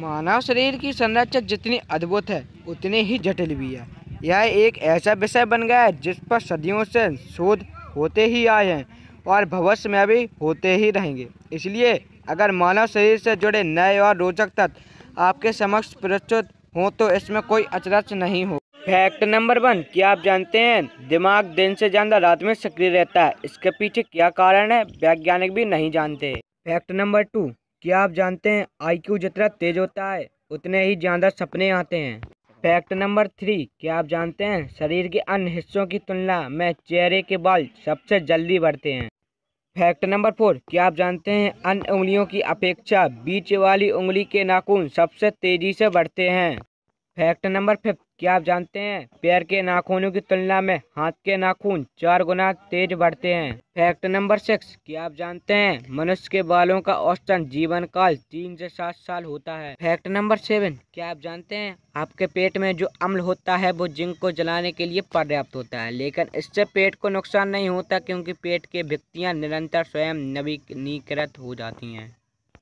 मानव शरीर की संरचना जितनी अद्भुत है उतनी ही जटिल भी है यह एक ऐसा विषय बन गया है जिस पर सदियों से शोध होते ही आए हैं और भविष्य में भी होते ही रहेंगे इसलिए अगर मानव शरीर से जुड़े नए और रोचक तत्व आपके समक्ष प्रस्तुत हों तो इसमें कोई अचरज नहीं हो फैक्ट नंबर वन क्या आप जानते हैं दिमाग दिन से ज़्यादा रात में सक्रिय रहता है इसके पीछे क्या कारण है वैज्ञानिक भी नहीं जानते फैक्ट नंबर टू क्या आप जानते हैं आईक्यू जितना तेज होता है उतने ही ज़्यादा सपने आते हैं फैक्ट नंबर थ्री क्या आप जानते हैं शरीर के अन्य हिस्सों की तुलना में चेहरे के बाल सबसे जल्दी बढ़ते हैं फैक्ट नंबर फोर क्या आप जानते हैं अन्य उंगलियों की अपेक्षा बीच वाली उंगली के नाखून सबसे तेजी से बढ़ते हैं फैक्ट नंबर फिफ्थ क्या आप जानते हैं पैर के नाखूनों की तुलना में हाथ के नाखून चार गुना तेज बढ़ते हैं फैक्ट नंबर सिक्स क्या आप जानते हैं मनुष्य के बालों का औसतन जीवन काल तीन से सात साल होता है फैक्ट नंबर सेवन क्या आप जानते हैं आपके पेट में जो अम्ल होता है वो जिंक को जलाने के लिए पर्याप्त होता है लेकिन इससे पेट को नुकसान नहीं होता क्योंकि पेट के व्यक्तियाँ निरंतर स्वयं नवीनीकृत हो जाती हैं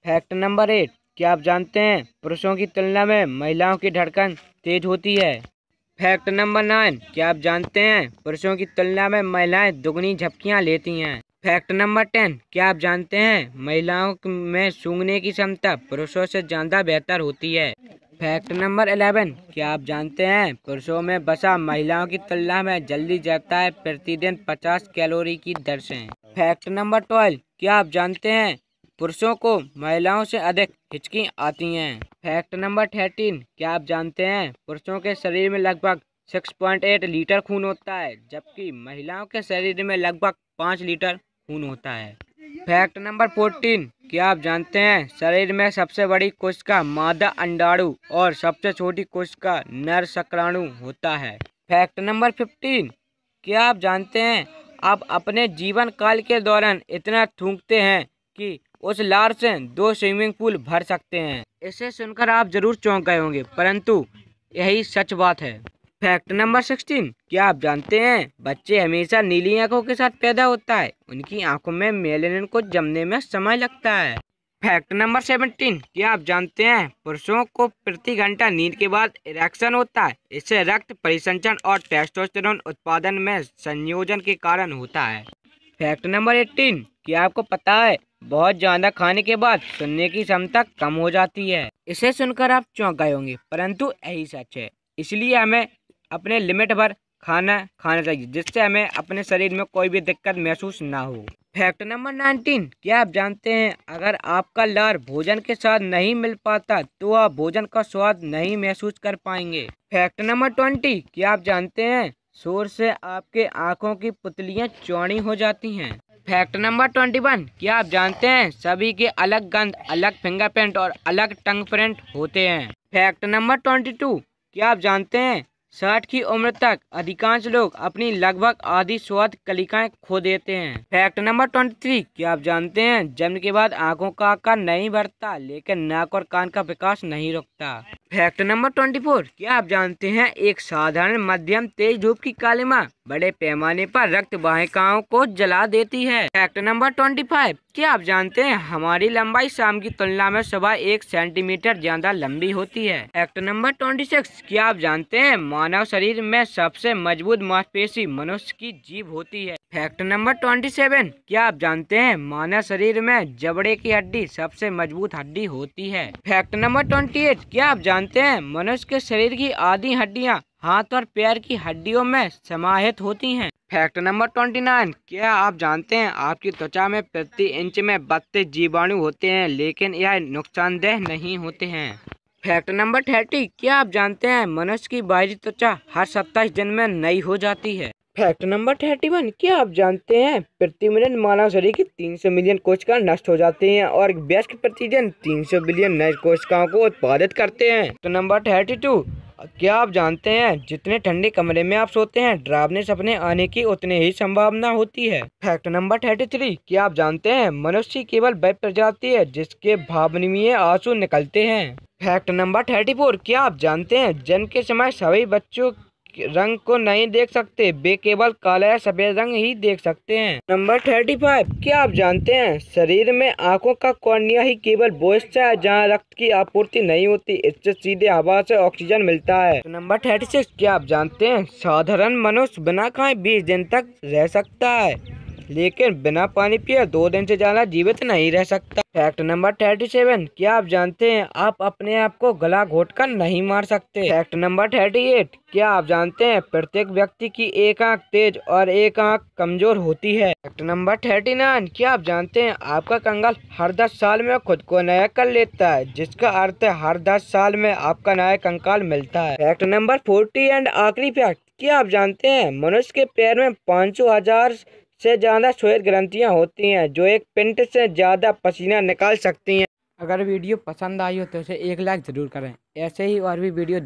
फैक्ट नंबर एट क्या आप जानते हैं पुरुषों की तुलना में महिलाओं की धड़कन तेज होती है फैक्ट नंबर नाइन क्या आप जानते हैं पुरुषों की तुलना में महिलाएं दुगनी झपकियां लेती हैं फैक्ट नंबर टेन क्या आप जानते हैं महिलाओं में सूंघने की क्षमता पुरुषों से ज़्यादा बेहतर होती है फैक्ट नंबर एलेवन क्या आप जानते हैं पुरुषों में बसा महिलाओं की तुलना में जल्दी जगता है प्रतिदिन पचास कैलोरी की दर से फैक्ट नंबर ट्वेल्व क्या आप जानते हैं पुरुषों को महिलाओं से अधिक हिचकी आती हैं फैक्ट नंबर थर्टीन क्या आप जानते हैं पुरुषों के शरीर में लगभग 6.8 लीटर खून होता है जबकि महिलाओं के शरीर में लगभग 5 लीटर खून होता है फैक्ट नंबर फोर्टीन क्या आप जानते हैं शरीर में सबसे बड़ी कोशिका मादा अंडाणु और सबसे छोटी कोशिका नर शक्राणु होता है फैक्ट नंबर फिफ्टीन क्या आप जानते हैं आप अपने जीवन काल के दौरान इतना थूकते हैं कि उस लार से दो स्विमिंग पूल भर सकते हैं इसे सुनकर आप जरूर चौंक गए होंगे परंतु यही सच बात है फैक्ट नंबर सिक्सटीन क्या आप जानते हैं बच्चे हमेशा नीली आंखों के साथ पैदा होता है उनकी आंखों में मेलेनिन को जमने में समय लगता है फैक्ट नंबर सेवनटीन क्या आप जानते हैं पुरुषों को प्रति घंटा नींद के बाद इरेक्शन होता है इससे रक्त परिसंचरण और टेस्टोस्टेरोन उत्पादन में संयोजन के कारण होता है फैक्ट नंबर एटीन क्या आपको पता है बहुत ज्यादा खाने के बाद सुनने की क्षमता कम हो जाती है इसे सुनकर आप चौंक गए होंगे परंतु यही सच है इसलिए हमें अपने लिमिट भर खाना खाना चाहिए जिससे हमें अपने शरीर में कोई भी दिक्कत महसूस ना हो फैक्ट नंबर नाइनटीन क्या आप जानते हैं अगर आपका लार भोजन के साथ नहीं मिल पाता तो आप भोजन का स्वाद नहीं महसूस कर पाएंगे फैक्ट नंबर ट्वेंटी क्या आप जानते हैं शोर से आपके आंखों की पुतलियां चौड़ी हो जाती हैं फैक्ट नंबर ट्वेंटी वन क्या आप जानते हैं सभी के अलग गंध अलग फिंगरप्रिंट और अलग टंग प्रिंट होते हैं फैक्ट नंबर ट्वेंटी टू क्या आप जानते हैं साठ की उम्र तक अधिकांश लोग अपनी लगभग आधी स्वाद कलिकाएं खो देते हैं फैक्ट नंबर ट्वेंटी थ्री क्या आप जानते हैं जन्म के बाद आंखों का आकार नहीं बढ़ता लेकिन नाक और कान का विकास नहीं रुकता फैक्ट नंबर ट्वेंटी फोर क्या आप जानते हैं एक साधारण मध्यम तेज धूप की कालिमा बड़े पैमाने पर रक्त वाहिकाओं को जला देती है फैक्ट नंबर ट्वेंटी फाइव क्या आप जानते हैं हमारी लंबाई शाम की तुलना में सुबह एक सेंटीमीटर ज्यादा लंबी होती है फैक्ट नंबर ट्वेंटी सिक्स क्या आप जानते हैं मानव शरीर में सबसे मजबूत मांसपेशी मनुष्य की जीव होती है फैक्ट नंबर ट्वेंटी सेवन क्या आप जानते हैं मानव शरीर में जबड़े की हड्डी सबसे मजबूत हड्डी होती है फैक्ट नंबर ट्वेंटी एट क्या आप जानते हैं मनुष्य के शरीर की आधी हड्डियां हाथ और पैर की हड्डियों में समाहित होती हैं फैक्ट नंबर ट्वेंटी नाइन क्या आप जानते हैं आपकी त्वचा में प्रति इंच में बत्तीस जीवाणु होते हैं लेकिन यह नुकसानदेह नहीं होते हैं फैक्ट नंबर थर्टी क्या आप जानते हैं मनुष्य की बाहरी त्वचा हर सत्ताईस दिन में नई हो जाती है फैक्ट नंबर थर्टी वन क्या आप जानते हैं प्रति मिनट मानव शरीर की तीन सौ मिलियन कोशिका नष्ट हो जाते हैं और व्यस्क प्रतिदिन सौ बिलियन नए कोशिकाओं को उत्पादित करते हैं तो नंबर थर्टी टू क्या आप जानते हैं जितने ठंडे कमरे में आप सोते हैं ड्रावने सपने आने की उतने ही संभावना होती है फैक्ट नंबर थर्टी थ्री क्या आप जानते हैं मनुष्य केवल वह प्रजाति है जिसके भावनीय आंसू निकलते हैं फैक्ट नंबर थर्टी फोर क्या आप जानते हैं जन्म के समय सभी बच्चों रंग को नहीं देख सकते वे केवल काला या सफेद रंग ही देख सकते हैं नंबर थर्टी फाइव क्या आप जानते हैं शरीर में आंखों का कोर्निया ही केवल बोस्टा है जहाँ रक्त की आपूर्ति नहीं होती इससे सीधे हवा से ऑक्सीजन मिलता है तो नंबर थर्टी सिक्स क्या आप जानते हैं साधारण मनुष्य बिना खाए बीस दिन तक रह सकता है लेकिन बिना पानी पिए दो दिन से ज़्यादा जीवित नहीं रह सकता फैक्ट नंबर थर्टी सेवन क्या आप जानते हैं आप अपने आप को गला घोट कर नहीं मार सकते फैक्ट नंबर थर्टी एट क्या आप जानते हैं प्रत्येक व्यक्ति की एक आंख तेज और एक आंख कमजोर होती है फैक्ट नंबर थर्टी नाइन क्या आप जानते हैं आपका कंगाल हर दस साल में खुद को नया कर लेता है जिसका अर्थ है हर दस साल में आपका नया कंकाल मिलता है फैक्ट नंबर फोर्टी एंड आखिरी फैक्ट क्या आप जानते हैं मनुष्य के पैर में पाँचों हजार से ज़्यादा श्वेत ग्रंथियाँ होती हैं जो एक पिंट से ज़्यादा पसीना निकाल सकती हैं अगर वीडियो पसंद आई हो तो इसे एक लाइक ज़रूर करें ऐसे ही और भी वीडियो